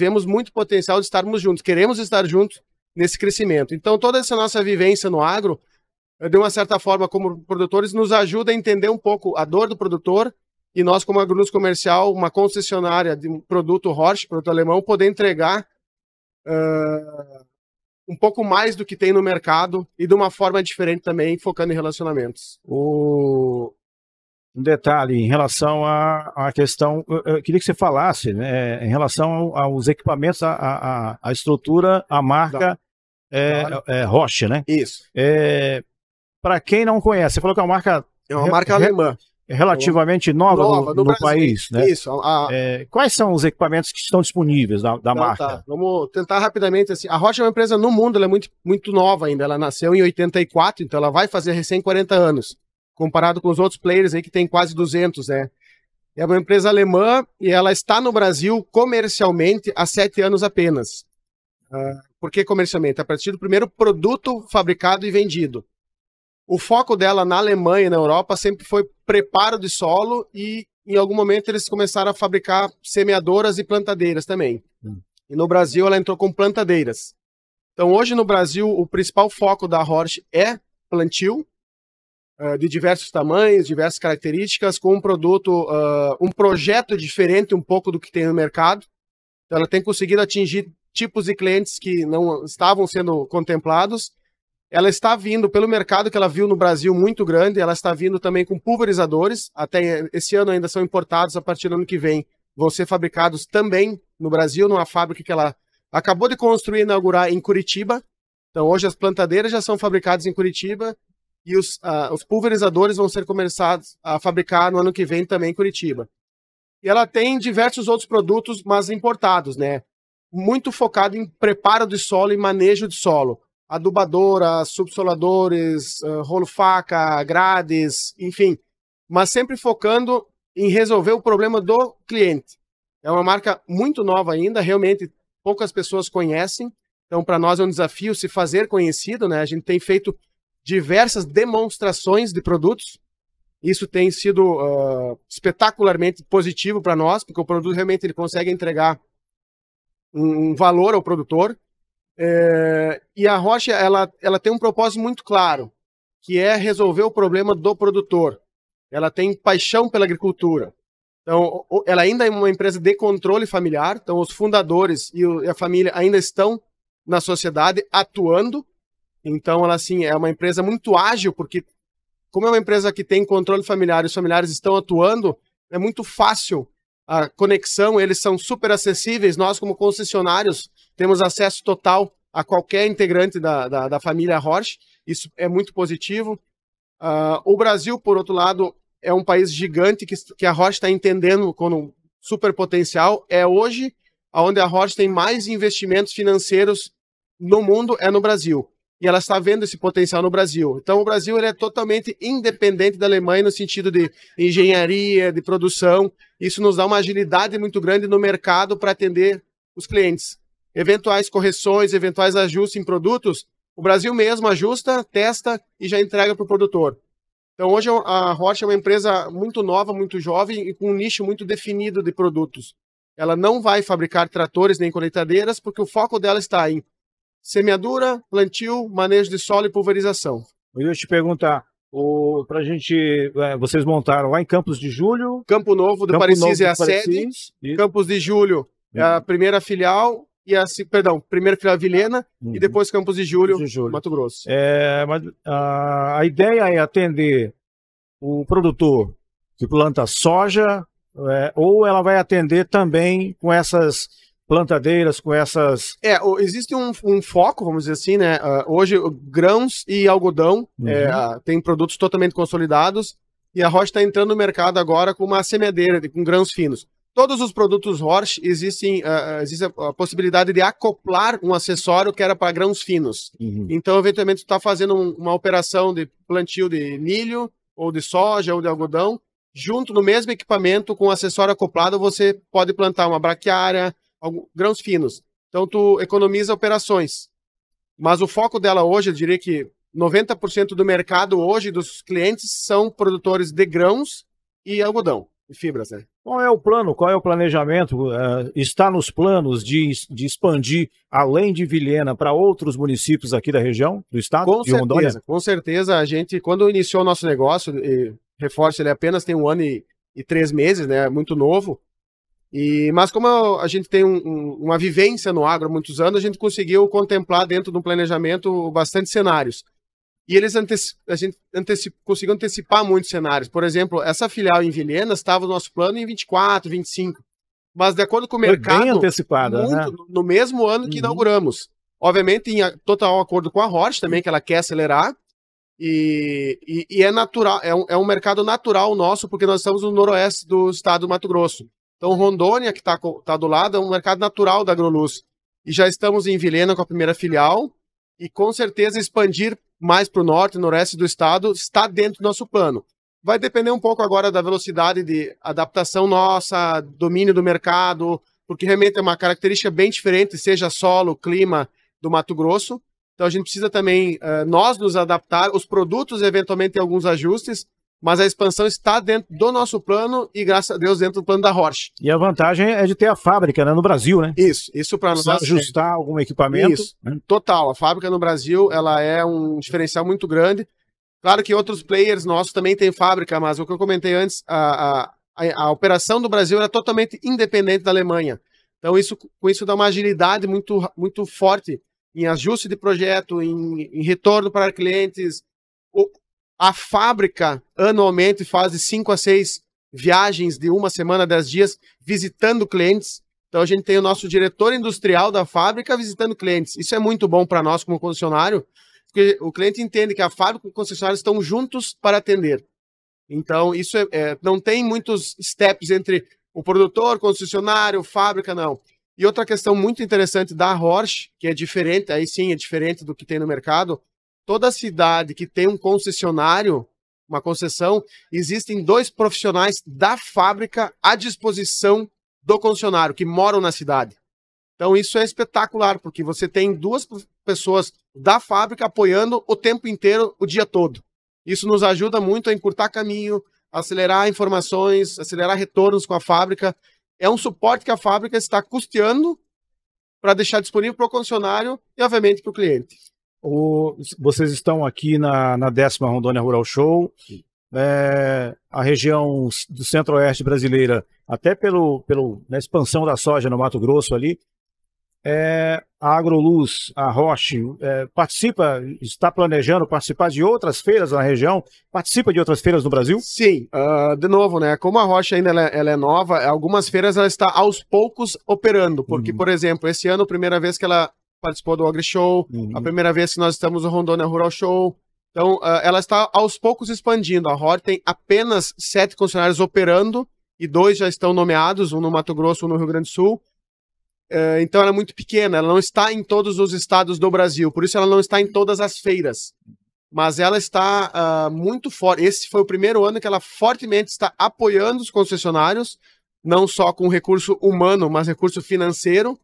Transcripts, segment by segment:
vemos muito potencial de estarmos juntos, queremos estar juntos nesse crescimento. Então, toda essa nossa vivência no agro, de uma certa forma, como produtores, nos ajuda a entender um pouco a dor do produtor e nós, como agrônomo comercial, uma concessionária de um produto Horsch, produto alemão, poder entregar uh, um pouco mais do que tem no mercado e de uma forma diferente também, focando em relacionamentos. O, um detalhe em relação à, à questão. Eu, queria que você falasse né, em relação aos equipamentos, à a, a, a, estrutura, à marca é, é, é, Roche, né? Isso. É, Para quem não conhece, você falou que é uma marca. É uma marca alemã. É relativamente nova, nova no, no, no país, né? Isso. A... É, quais são os equipamentos que estão disponíveis da, da não, marca? Tá. Vamos tentar rapidamente. Assim. A Roche é uma empresa no mundo, ela é muito, muito nova ainda. Ela nasceu em 84, então ela vai fazer recém 40 anos comparado com os outros players aí que tem quase 200, né? É uma empresa alemã e ela está no Brasil comercialmente há sete anos apenas. Uh, por que comercialmente? A partir do primeiro produto fabricado e vendido. O foco dela na Alemanha e na Europa sempre foi preparo de solo e em algum momento eles começaram a fabricar semeadoras e plantadeiras também. Hum. E no Brasil ela entrou com plantadeiras. Então hoje no Brasil o principal foco da Horsch é plantio ah, de diversos tamanhos, diversas características, com um produto, uh, um projeto diferente um pouco do que tem no mercado. Então, ela tem conseguido atingir tipos de clientes que não estavam sendo contemplados. Ela está vindo pelo mercado que ela viu no Brasil muito grande, ela está vindo também com pulverizadores, até esse ano ainda são importados, a partir do ano que vem vão ser fabricados também no Brasil, numa fábrica que ela acabou de construir e inaugurar em Curitiba. Então, hoje as plantadeiras já são fabricadas em Curitiba e os, uh, os pulverizadores vão ser começados a fabricar no ano que vem também em Curitiba. E ela tem diversos outros produtos, mas importados, né? Muito focado em preparo de solo e manejo de solo. Adubadora, subsoladores, uh, ah, rolo-faca, grades, enfim. Mas sempre focando em resolver o problema do cliente. É uma marca muito nova ainda, realmente poucas pessoas conhecem. Então, para nós é um desafio se fazer conhecido, né? A gente tem feito diversas demonstrações de produtos. Isso tem sido uh, espetacularmente positivo para nós, porque o produto realmente ele consegue entregar um, um valor ao produtor. É, e a Rocha ela, ela tem um propósito muito claro, que é resolver o problema do produtor. Ela tem paixão pela agricultura. Então, ela ainda é uma empresa de controle familiar, então os fundadores e a família ainda estão na sociedade atuando então, ela assim, é uma empresa muito ágil, porque como é uma empresa que tem controle familiar e os familiares estão atuando, é muito fácil a conexão, eles são super acessíveis. Nós, como concessionários, temos acesso total a qualquer integrante da, da, da família Roche. Isso é muito positivo. Uh, o Brasil, por outro lado, é um país gigante que, que a Roche está entendendo como super potencial. É hoje onde a Roche tem mais investimentos financeiros no mundo, é no Brasil e ela está vendo esse potencial no Brasil. Então, o Brasil ele é totalmente independente da Alemanha no sentido de engenharia, de produção. Isso nos dá uma agilidade muito grande no mercado para atender os clientes. Eventuais correções, eventuais ajustes em produtos, o Brasil mesmo ajusta, testa e já entrega para o produtor. Então, hoje é a Rocha é uma empresa muito nova, muito jovem e com um nicho muito definido de produtos. Ela não vai fabricar tratores nem coletadeiras porque o foco dela está em semeadura, plantio, manejo de solo e pulverização. Eu ia te perguntar, para gente, é, vocês montaram lá em Campos de Julho? Campo Novo do Campo Parecis é a sede, Campos de Julho é a primeira filial, e a, perdão, primeiro filial Vilhena uhum. e depois Campos de Julho, de Julho. Mato Grosso. É, mas a, a ideia é atender o produtor que planta soja, é, ou ela vai atender também com essas plantadeiras, com essas. É, existe um, um foco, vamos dizer assim, né? Uh, hoje, grãos e algodão uhum. é, ah, tem produtos totalmente consolidados e a Roche está entrando no mercado agora com uma semeadeira, com grãos finos. Todos os produtos Roche existem, uh, existe a possibilidade de acoplar um acessório que era para grãos finos. Uhum. Então, eventualmente, está fazendo um, uma operação de plantio de milho, ou de soja, ou de algodão, junto no mesmo equipamento, com um acessório acoplado, você pode plantar uma braquiária, grãos finos. Então tu economiza operações. Mas o foco dela hoje, eu diria que 90% do mercado hoje dos clientes são produtores de grãos e algodão, e fibras, né? Qual é o plano? Qual é o planejamento? Uh, está nos planos de, de, expandir além de Vilhena para outros municípios aqui da região, do estado com de certeza, Rondônia? Com certeza, a gente, quando iniciou o nosso negócio, reforço, ele é apenas tem um ano e, e três meses, né? É muito novo. E, mas como a gente tem um, um, uma vivência no agro há muitos anos, a gente conseguiu contemplar dentro do planejamento bastante cenários. E eles anteci a gente anteci conseguiu antecipar muitos cenários. Por exemplo, essa filial em Vilhena estava no nosso plano em 24, 25. Mas de acordo com o mercado, bem antecipada, muito, né? no mesmo ano que uhum. inauguramos. Obviamente, em total acordo com a Roche também, que ela quer acelerar. E, e, e é natural, é um, é um mercado natural nosso, porque nós estamos no noroeste do estado do Mato Grosso. Então, Rondônia, que está tá do lado, é um mercado natural da AgroLuz. E já estamos em Vilhena com a primeira filial. E com certeza expandir mais para o norte, noreste do estado, está dentro do nosso plano. Vai depender um pouco agora da velocidade de adaptação nossa, domínio do mercado, porque realmente é uma característica bem diferente, seja solo, clima do Mato Grosso. Então a gente precisa também, eh, nós nos adaptar, os produtos eventualmente ter alguns ajustes, mas a expansão está dentro do nosso plano e, graças a Deus, dentro do plano da Roche. E a vantagem é de ter a fábrica né, no Brasil, né? Isso, isso para nós. É ajustar algum equipamento. Isso, né? total. A fábrica no Brasil ela é um diferencial muito grande. Claro que outros players nossos também têm fábrica, mas o que eu comentei antes, a, a, a operação do Brasil era totalmente independente da Alemanha. Então, isso, com isso dá uma agilidade muito, muito forte em ajuste de projeto, em, em retorno para clientes, a fábrica anualmente faz de 5 a 6 viagens de uma semana, 10 dias, visitando clientes. Então a gente tem o nosso diretor industrial da fábrica visitando clientes. Isso é muito bom para nós como concessionário, porque o cliente entende que a fábrica e o concessionário estão juntos para atender. Então isso é, é, não tem muitos steps entre o produtor, concessionário, fábrica, não. E outra questão muito interessante da Horsch, que é diferente, aí sim é diferente do que tem no mercado, toda cidade que tem um concessionário, uma concessão, existem dois profissionais da fábrica à disposição do concessionário, que moram na cidade. Então isso é espetacular, porque você tem duas pessoas da fábrica apoiando o tempo inteiro, o dia todo. Isso nos ajuda muito a encurtar caminho, acelerar informações, acelerar retornos com a fábrica. É um suporte que a fábrica está custeando para deixar disponível para o concessionário e, obviamente, para o cliente. O, vocês estão aqui na, na décima Rondônia Rural Show. É, a região do centro-oeste brasileira, até pelo, pelo, na expansão da soja no Mato Grosso ali, é, a Agroluz, a Roche, é, participa, está planejando participar de outras feiras na região? Participa de outras feiras no Brasil? Sim, uh, de novo, né? Como a Roche ainda ela, é, ela é nova, algumas feiras ela está aos poucos operando, porque, uhum. por exemplo, esse ano, a primeira vez que ela participou do Ogre Show, uhum. a primeira vez que nós estamos no Rondônia Rural Show. Então, uh, ela está aos poucos expandindo. A Hort tem apenas sete concessionários operando e dois já estão nomeados, um no Mato Grosso, um no Rio Grande do Sul. Uh, então, ela é muito pequena, ela não está em todos os estados do Brasil, por isso ela não está em todas as feiras. Mas ela está uh, muito forte. Esse foi o primeiro ano que ela fortemente está apoiando os concessionários, não só com recurso humano, mas recurso financeiro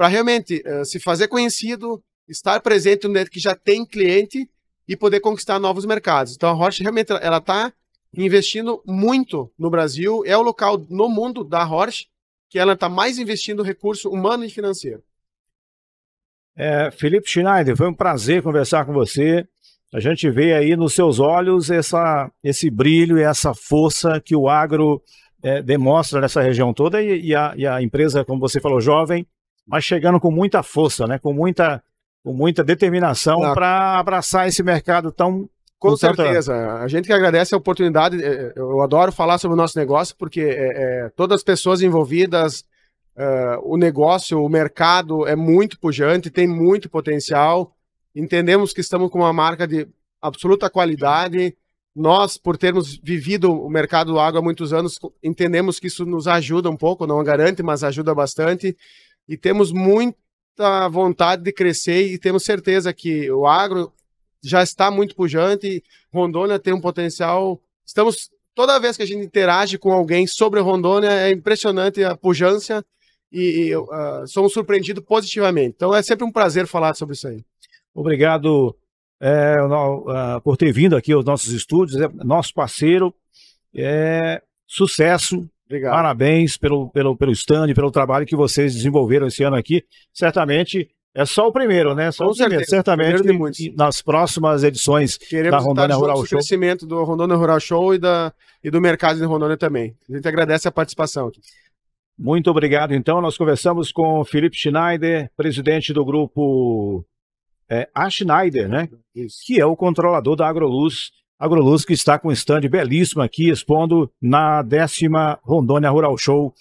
para realmente uh, se fazer conhecido, estar presente no mercado que já tem cliente e poder conquistar novos mercados. Então a Roche realmente ela está investindo muito no Brasil, é o local no mundo da Roche que ela está mais investindo recurso humano e financeiro. É, Felipe Schneider, foi um prazer conversar com você. A gente vê aí nos seus olhos essa, esse brilho e essa força que o agro é, demonstra nessa região toda e, e, a, e a empresa, como você falou, jovem, mas chegando com muita força, né? com, muita, com muita determinação para abraçar esse mercado tão. Com, com certeza. A gente que agradece a oportunidade. É, é, eu adoro falar sobre o nosso negócio, porque é, é, todas as pessoas envolvidas, é, o negócio, o mercado é muito pujante, tem muito potencial. Entendemos que estamos com uma marca de absoluta qualidade. Nós, por termos vivido o mercado do água há muitos anos, entendemos que isso nos ajuda um pouco, não garante, mas ajuda bastante e temos muita vontade de crescer e temos certeza que o agro já está muito pujante, Rondônia tem um potencial. Estamos toda vez que a gente interage com alguém sobre Rondônia é impressionante a pujança e, e uh, somos surpreendidos positivamente. Então é sempre um prazer falar sobre isso aí. Obrigado é, ah, por ter vindo aqui aos nossos estúdios, é nosso parceiro, é sucesso Obrigado. Parabéns pelo, pelo, pelo stand, pelo trabalho que vocês desenvolveram esse ano aqui. Certamente é só o primeiro, né? Só Com o primeiro, certamente. Primeiro nas próximas edições Queremos da Rondônia Rural Show. crescimento do Rondônia Rural Show e, da, e do mercado de Rondônia também. A gente agradece a participação aqui. Muito obrigado. Então, nós conversamos com Felipe Schneider, presidente do grupo é, A Schneider, né? Isso. Que é o controlador da AgroLuz Agroluz, que está com um stand belíssimo aqui, expondo na décima Rondônia Rural Show,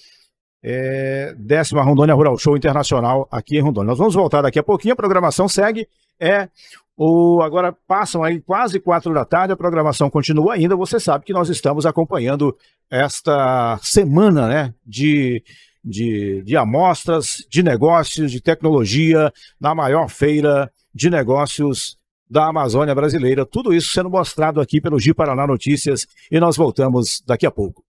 é, décima Rondônia Rural Show Internacional aqui em Rondônia. Nós vamos voltar daqui a pouquinho, a programação segue, é o agora passam aí quase quatro da tarde, a programação continua ainda, você sabe que nós estamos acompanhando esta semana, né, de de, de amostras, de negócios, de tecnologia, na maior feira de negócios da Amazônia brasileira. Tudo isso sendo mostrado aqui pelo Gi Paraná Notícias e nós voltamos daqui a pouco.